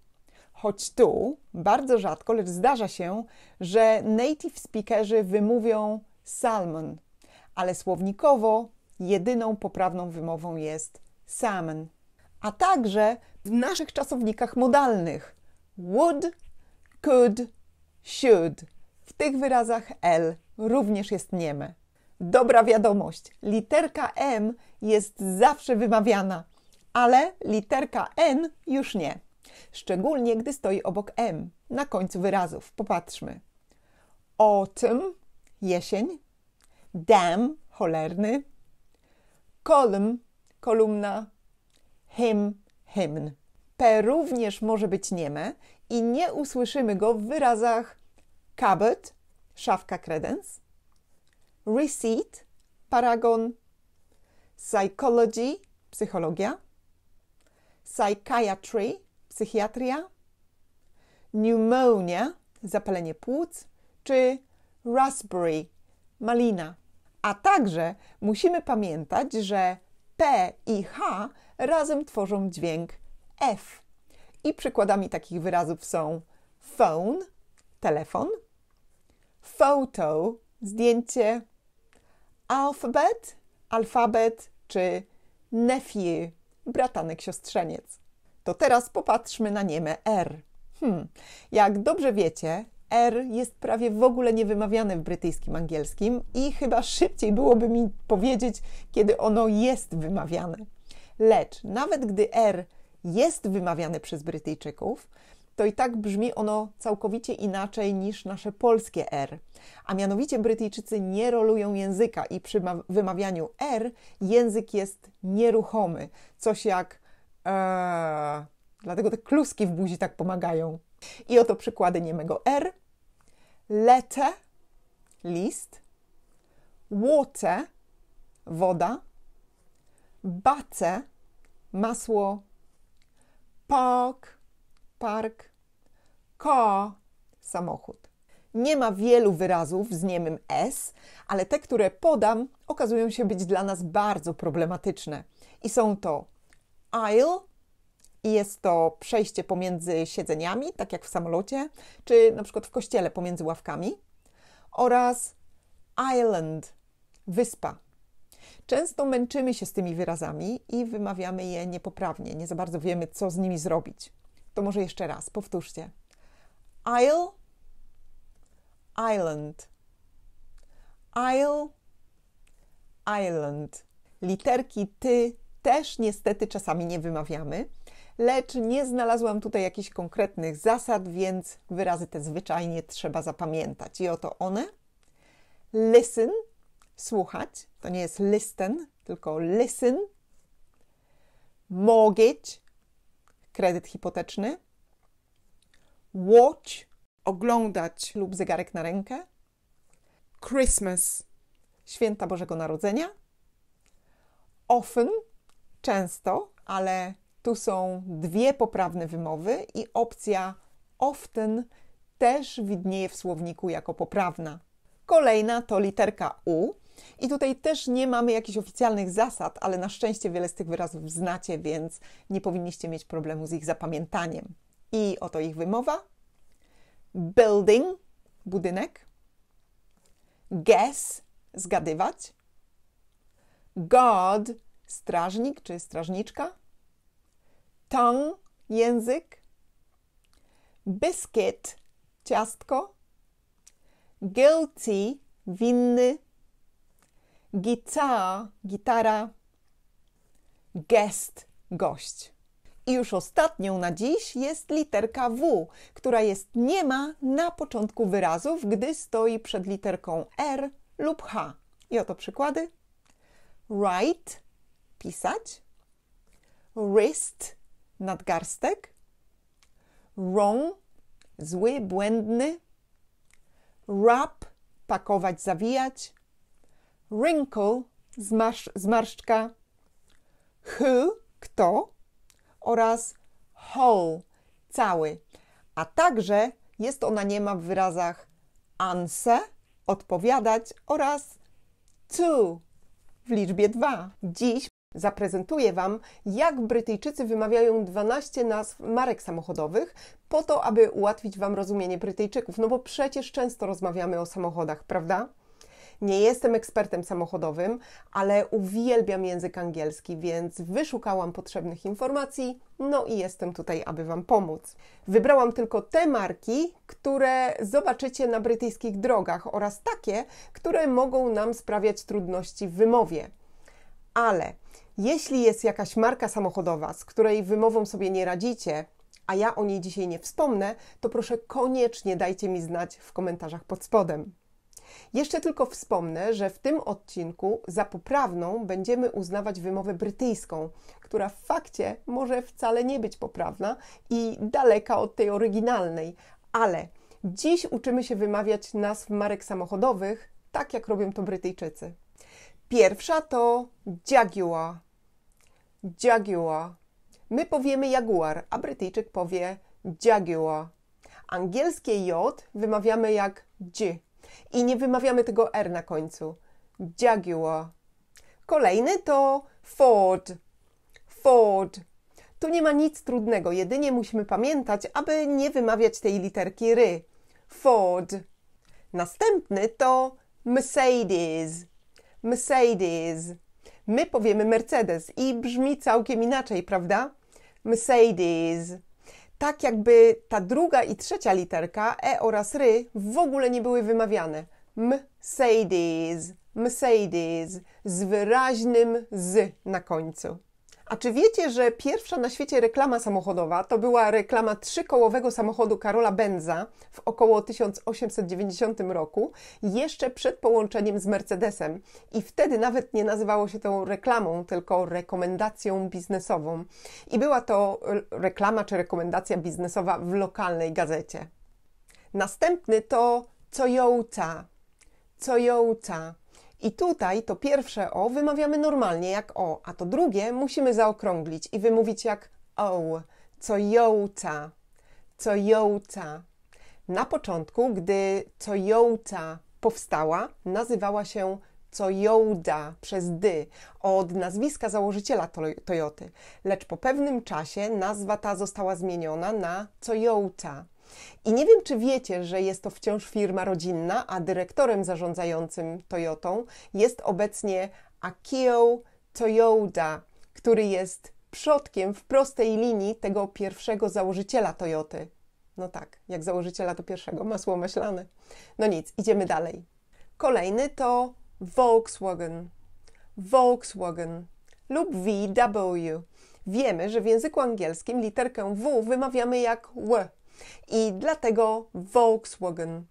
S1: Choć tu bardzo rzadko, lecz zdarza się, że native speakerzy wymówią salmon, ale słownikowo jedyną poprawną wymową jest salmon. A także w naszych czasownikach modalnych would, could, should. W tych wyrazach L również jest nieme. Dobra wiadomość. Literka M jest zawsze wymawiana, ale literka N już nie. Szczególnie gdy stoi obok M na końcu wyrazów. Popatrzmy. Autumn jesień, dam cholerny, column kolumna, hymn hymn. P również może być nieme i nie usłyszymy go w wyrazach cupboard, szafka kredens, receipt, paragon, psychology psychologia, psychiatry psychiatria, pneumonia zapalenie płuc czy raspberry malina. A także musimy pamiętać, że P i H razem tworzą dźwięk F. I przykładami takich wyrazów są phone, telefon, photo, zdjęcie, alphabet, alfabet czy nephew, bratanek, siostrzeniec. To teraz popatrzmy na nieme R. Hmm, jak dobrze wiecie, R jest prawie w ogóle niewymawiane w brytyjskim angielskim i chyba szybciej byłoby mi powiedzieć, kiedy ono jest wymawiane. Lecz nawet gdy R jest wymawiane przez Brytyjczyków, to i tak brzmi ono całkowicie inaczej niż nasze polskie R. A mianowicie Brytyjczycy nie rolują języka i przy wymawianiu R język jest nieruchomy, coś jak e, dlatego te kluski w buzi tak pomagają. I oto przykłady niemego R. Lete, list. Water, woda. Bace, masło. Park, park. samochód. Nie ma wielu wyrazów z niemym S, ale te, które podam, okazują się być dla nas bardzo problematyczne. I są to aisle, i jest to przejście pomiędzy siedzeniami, tak jak w samolocie, czy na przykład w kościele pomiędzy ławkami, oraz island, wyspa. Często męczymy się z tymi wyrazami i wymawiamy je niepoprawnie, nie za bardzo wiemy, co z nimi zrobić. To może jeszcze raz, powtórzcie. Isle, island. Isle, island. Literki ty też niestety czasami nie wymawiamy, lecz nie znalazłam tutaj jakichś konkretnych zasad, więc wyrazy te zwyczajnie trzeba zapamiętać. I oto one. Listen, słuchać, to nie jest listen, tylko listen. Mortgage, kredyt hipoteczny, watch, oglądać lub zegarek na rękę, Christmas, święta Bożego Narodzenia, often, często, ale tu są dwie poprawne wymowy i opcja often też widnieje w słowniku jako poprawna. Kolejna to literka U, i tutaj też nie mamy jakichś oficjalnych zasad, ale na szczęście wiele z tych wyrazów znacie, więc nie powinniście mieć problemu z ich zapamiętaniem. I oto ich wymowa: building budynek, guess zgadywać, god strażnik czy strażniczka, tongue język, biscuit ciastko, guilty winny Guitar, gitara, guest, gość. I już ostatnią na dziś jest literka W, która jest nie ma na początku wyrazów, gdy stoi przed literką R lub H. I oto przykłady. Write – pisać. Wrist – nadgarstek. Wrong – zły, błędny. Wrap – pakować, zawijać wrinkle zmarsz, zmarszczka, who kto oraz whole cały. A także jest ona niema w wyrazach answer odpowiadać oraz to w liczbie dwa. Dziś zaprezentuję Wam, jak Brytyjczycy wymawiają 12 nazw marek samochodowych, po to, aby ułatwić Wam rozumienie Brytyjczyków. No bo przecież często rozmawiamy o samochodach, prawda? Nie jestem ekspertem samochodowym, ale uwielbiam język angielski, więc wyszukałam potrzebnych informacji, no i jestem tutaj, aby Wam pomóc. Wybrałam tylko te marki, które zobaczycie na brytyjskich drogach oraz takie, które mogą nam sprawiać trudności w wymowie. Ale jeśli jest jakaś marka samochodowa, z której wymową sobie nie radzicie, a ja o niej dzisiaj nie wspomnę, to proszę koniecznie dajcie mi znać w komentarzach pod spodem. Jeszcze tylko wspomnę, że w tym odcinku za poprawną będziemy uznawać wymowę brytyjską, która w fakcie może wcale nie być poprawna i daleka od tej oryginalnej, ale dziś uczymy się wymawiać nazw marek samochodowych tak, jak robią to Brytyjczycy. Pierwsza to Jaguar. Jaguar. My powiemy Jaguar, a Brytyjczyk powie Jaguar. Angielskie J wymawiamy jak G i nie wymawiamy tego R na końcu. Jaguar. Kolejny to Ford. Ford. Tu nie ma nic trudnego, jedynie musimy pamiętać, aby nie wymawiać tej literki ry. Ford. Następny to Mercedes. Mercedes. My powiemy Mercedes i brzmi całkiem inaczej, prawda? Mercedes tak jakby ta druga i trzecia literka, e oraz ry, w ogóle nie były wymawiane. Mercedes, Mercedes, z wyraźnym z na końcu. A czy wiecie, że pierwsza na świecie reklama samochodowa to była reklama trzykołowego samochodu Karola Benza w około 1890 roku, jeszcze przed połączeniem z Mercedesem? I wtedy nawet nie nazywało się to reklamą, tylko rekomendacją biznesową. I była to reklama czy rekomendacja biznesowa w lokalnej gazecie. Następny to Toyota. Toyota i tutaj to pierwsze o wymawiamy normalnie jak o, a to drugie musimy zaokrąglić i wymówić jak o, co jołca, co jołca. Na początku, gdy co jołca powstała, nazywała się co przez D od nazwiska założyciela Toyoty, lecz po pewnym czasie nazwa ta została zmieniona na co i nie wiem, czy wiecie, że jest to wciąż firma rodzinna, a dyrektorem zarządzającym Toyotą jest obecnie Akio Toyoda, który jest przodkiem w prostej linii tego pierwszego założyciela Toyoty. No tak, jak założyciela to pierwszego, masło myślane. No nic, idziemy dalej. Kolejny to Volkswagen. Volkswagen lub VW. Wiemy, że w języku angielskim literkę W wymawiamy jak W, i dlatego Volkswagen.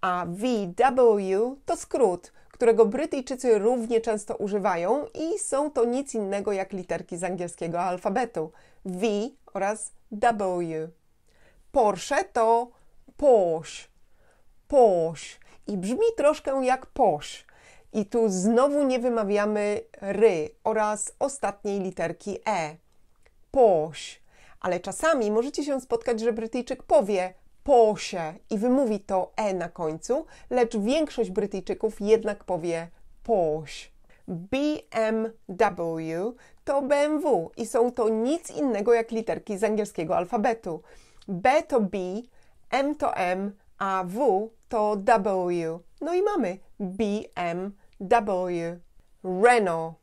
S1: A VW to skrót, którego Brytyjczycy równie często używają i są to nic innego jak literki z angielskiego alfabetu V oraz W. Porsche to Porsche, Porsche i brzmi troszkę jak Porsche. I tu znowu nie wymawiamy ry oraz ostatniej literki e. Porsche, ale czasami możecie się spotkać, że Brytyjczyk powie posie i wymówi to e na końcu, lecz większość Brytyjczyków jednak powie poś. BMW to BMW i są to nic innego jak literki z angielskiego alfabetu. B to B, M to M, a W to W. No i mamy BMW. Renault.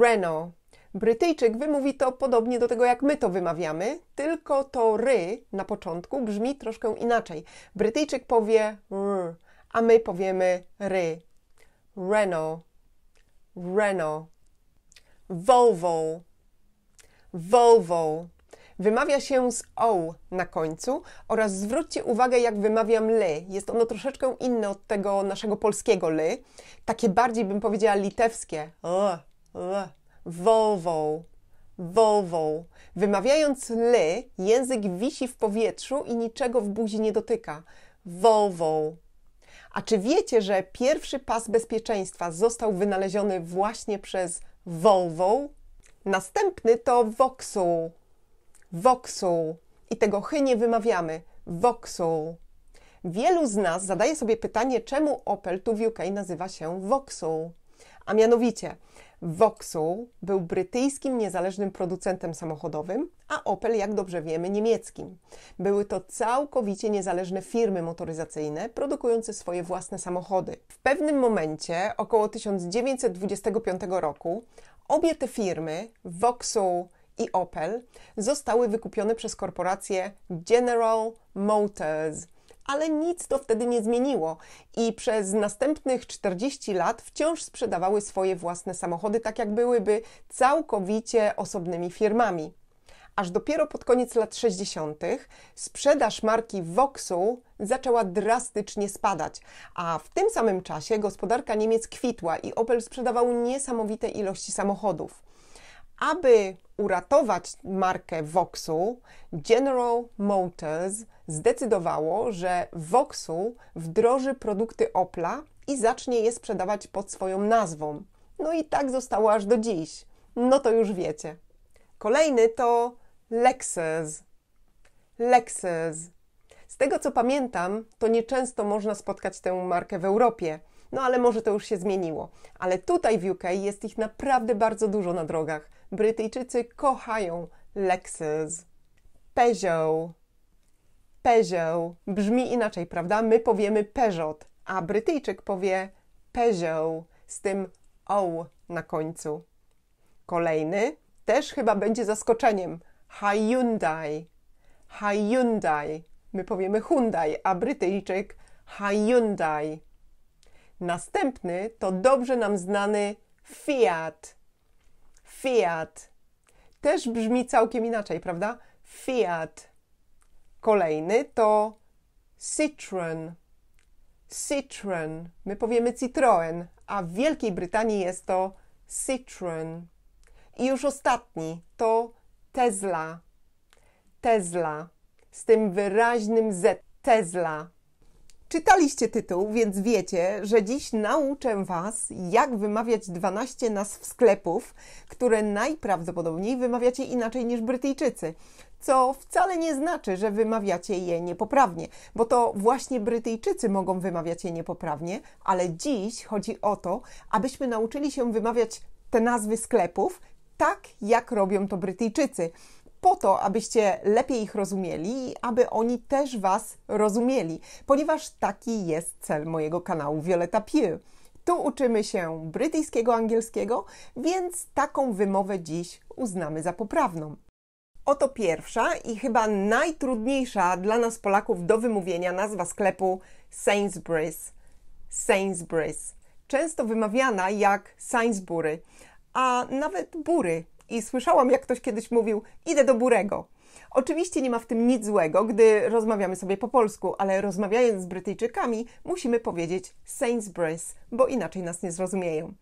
S1: Renault. Brytyjczyk wymówi to podobnie do tego, jak my to wymawiamy, tylko to ry na początku brzmi troszkę inaczej. Brytyjczyk powie r, a my powiemy ry. Renault, Renault, Volvo, Volvo. Wymawia się z o na końcu oraz zwróćcie uwagę, jak wymawiam ly. Jest ono troszeczkę inne od tego naszego polskiego ly. Takie bardziej bym powiedziała litewskie. L, l. Volvo, Volvo. Wymawiając ly, język wisi w powietrzu i niczego w buzi nie dotyka. Volvo. A czy wiecie, że pierwszy pas bezpieczeństwa został wynaleziony właśnie przez Volvo? Następny to Vauxhall. Vauxhall. I tego chy nie wymawiamy. Vauxhall. Wielu z nas zadaje sobie pytanie, czemu Opel tu w UK nazywa się Vauxhall. A mianowicie, Vauxhall był brytyjskim niezależnym producentem samochodowym, a Opel, jak dobrze wiemy, niemieckim. Były to całkowicie niezależne firmy motoryzacyjne produkujące swoje własne samochody. W pewnym momencie, około 1925 roku, obie te firmy, Vauxhall i Opel, zostały wykupione przez korporację General Motors – ale nic to wtedy nie zmieniło i przez następnych 40 lat wciąż sprzedawały swoje własne samochody, tak jak byłyby całkowicie osobnymi firmami. Aż dopiero pod koniec lat 60. sprzedaż marki Vauxhall zaczęła drastycznie spadać, a w tym samym czasie gospodarka Niemiec kwitła i Opel sprzedawał niesamowite ilości samochodów. Aby uratować markę Voxu, General Motors zdecydowało, że Voxu wdroży produkty Opla i zacznie je sprzedawać pod swoją nazwą. No i tak zostało aż do dziś. No to już wiecie. Kolejny to Lexus. Lexus. Z tego co pamiętam, to nieczęsto można spotkać tę markę w Europie. No ale może to już się zmieniło. Ale tutaj w UK jest ich naprawdę bardzo dużo na drogach. Brytyjczycy kochają Lexus, Peugeot. Peugeot brzmi inaczej, prawda? My powiemy Peugeot, a Brytyjczyk powie Peugeot z tym o na końcu. Kolejny też chyba będzie zaskoczeniem. Hyundai. Hyundai. My powiemy Hyundai, a Brytyjczyk Hyundai. Następny to dobrze nam znany Fiat. Fiat. Też brzmi całkiem inaczej, prawda? Fiat. Kolejny to Citron. Citron. My powiemy Citroen, a w Wielkiej Brytanii jest to Citron. I już ostatni to Tesla. Tesla. Z tym wyraźnym Z. Tesla. Czytaliście tytuł, więc wiecie, że dziś nauczę Was, jak wymawiać 12 nazw sklepów, które najprawdopodobniej wymawiacie inaczej niż Brytyjczycy. Co wcale nie znaczy, że wymawiacie je niepoprawnie, bo to właśnie Brytyjczycy mogą wymawiać je niepoprawnie, ale dziś chodzi o to, abyśmy nauczyli się wymawiać te nazwy sklepów tak, jak robią to Brytyjczycy po to, abyście lepiej ich rozumieli i aby oni też Was rozumieli, ponieważ taki jest cel mojego kanału Violeta Pew. Tu uczymy się brytyjskiego angielskiego, więc taką wymowę dziś uznamy za poprawną. Oto pierwsza i chyba najtrudniejsza dla nas Polaków do wymówienia nazwa sklepu Sainsbury's. Sainsbury's. Często wymawiana jak Sainsbury, a nawet bury i słyszałam, jak ktoś kiedyś mówił: Idę do Burego. Oczywiście nie ma w tym nic złego, gdy rozmawiamy sobie po polsku, ale rozmawiając z Brytyjczykami, musimy powiedzieć Sainsbury's, bo inaczej nas nie zrozumieją.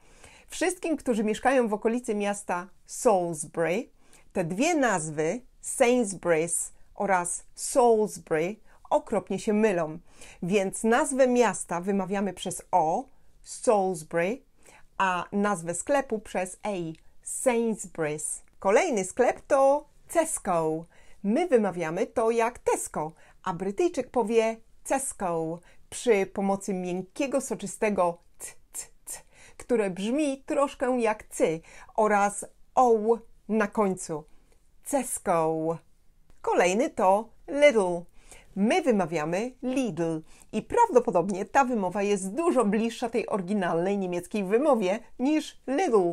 S1: Wszystkim, którzy mieszkają w okolicy miasta Salisbury, te dwie nazwy Sainsbury's oraz Salisbury okropnie się mylą. Więc nazwę miasta wymawiamy przez O, Salisbury, a nazwę sklepu przez A, Sainsbury's. Kolejny sklep to Tesco. My wymawiamy to jak Tesco, a Brytyjczyk powie Tesco przy pomocy miękkiego, soczystego t, t, t, które brzmi troszkę jak cy oraz o na końcu. Tesco. Kolejny to Lidl. My wymawiamy Lidl i prawdopodobnie ta wymowa jest dużo bliższa tej oryginalnej niemieckiej wymowie niż Lidl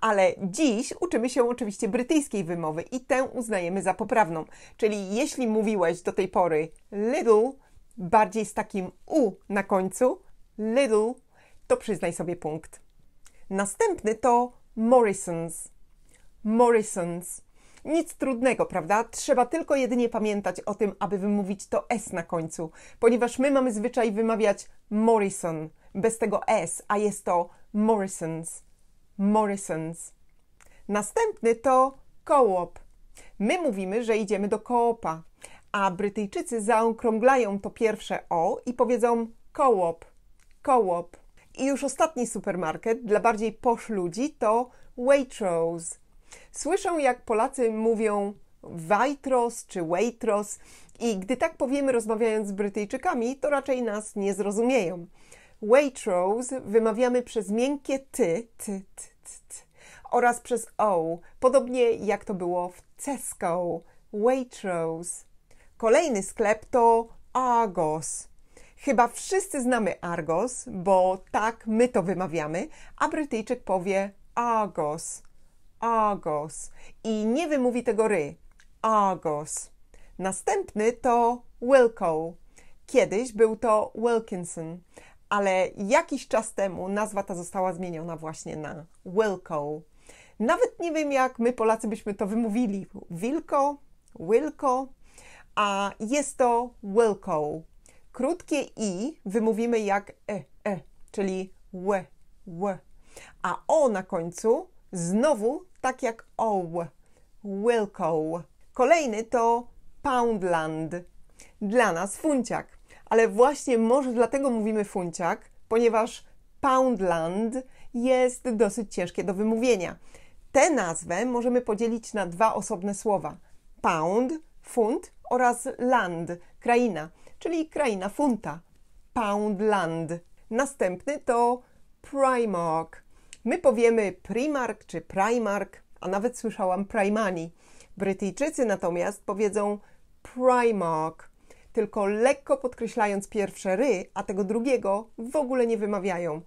S1: ale dziś uczymy się oczywiście brytyjskiej wymowy i tę uznajemy za poprawną. Czyli jeśli mówiłeś do tej pory little, bardziej z takim u na końcu, little, to przyznaj sobie punkt. Następny to Morrison's. Morrison's. Nic trudnego, prawda? Trzeba tylko jedynie pamiętać o tym, aby wymówić to S na końcu, ponieważ my mamy zwyczaj wymawiać Morrison bez tego S, a jest to Morrison's. Morrison's. Następny to kołop. My mówimy, że idziemy do koopa, a Brytyjczycy zaokrąglają to pierwsze O i powiedzą kołop, kołop. I już ostatni supermarket dla bardziej posz ludzi to Waitrose. Słyszą, jak Polacy mówią Waitrose czy Waitrose i gdy tak powiemy rozmawiając z Brytyjczykami, to raczej nas nie zrozumieją. Waitrose wymawiamy przez miękkie ty, ty, ty, ty, oraz przez o, podobnie jak to było w Tesco. Waitrose. Kolejny sklep to Argos. Chyba wszyscy znamy Argos, bo tak my to wymawiamy, a Brytyjczyk powie Argos, Argos i nie wymówi tego ry. Argos. Następny to Wilco. Kiedyś był to Wilkinson, ale jakiś czas temu nazwa ta została zmieniona właśnie na Wilco. Nawet nie wiem, jak my Polacy byśmy to wymówili. Wilko, Wilko, a jest to Wilco. Krótkie i wymówimy jak e, e, czyli łe, w. A o na końcu znowu tak jak o, Wilco. Kolejny to Poundland. Dla nas funciak ale właśnie może dlatego mówimy funciak, ponieważ Poundland jest dosyć ciężkie do wymówienia. Tę nazwę możemy podzielić na dwa osobne słowa: pound, funt oraz land, kraina, czyli kraina funta. Poundland. Następny to Primark. My powiemy Primark czy Primark, a nawet słyszałam Primani. Brytyjczycy natomiast powiedzą Primark tylko lekko podkreślając pierwsze ry, a tego drugiego w ogóle nie wymawiają.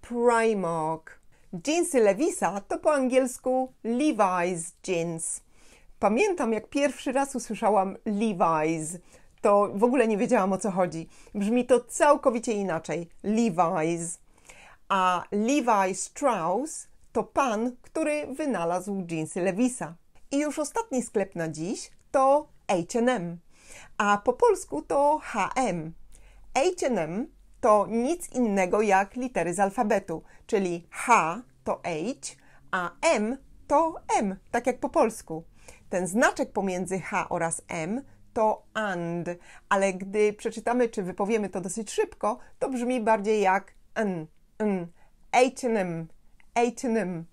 S1: Primark. Jeansy Levisa to po angielsku Levi's jeans. Pamiętam, jak pierwszy raz usłyszałam Levi's, to w ogóle nie wiedziałam o co chodzi. Brzmi to całkowicie inaczej. Levi's. A Levi Strauss to pan, który wynalazł jeansy Levisa. I już ostatni sklep na dziś to H&M a po polsku to HM. H&M to nic innego jak litery z alfabetu, czyli H to H, a M to M, tak jak po polsku. Ten znaczek pomiędzy H oraz M to and, ale gdy przeczytamy czy wypowiemy to dosyć szybko, to brzmi bardziej jak n, n, H&M, H&M.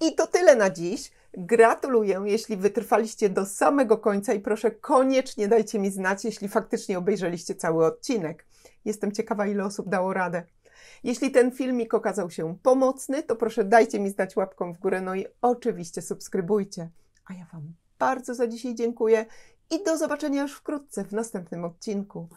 S1: I to tyle na dziś. Gratuluję, jeśli wytrwaliście do samego końca i proszę koniecznie dajcie mi znać, jeśli faktycznie obejrzeliście cały odcinek. Jestem ciekawa, ile osób dało radę. Jeśli ten filmik okazał się pomocny, to proszę dajcie mi znać łapką w górę, no i oczywiście subskrybujcie. A ja Wam bardzo za dzisiaj dziękuję i do zobaczenia już wkrótce w następnym odcinku.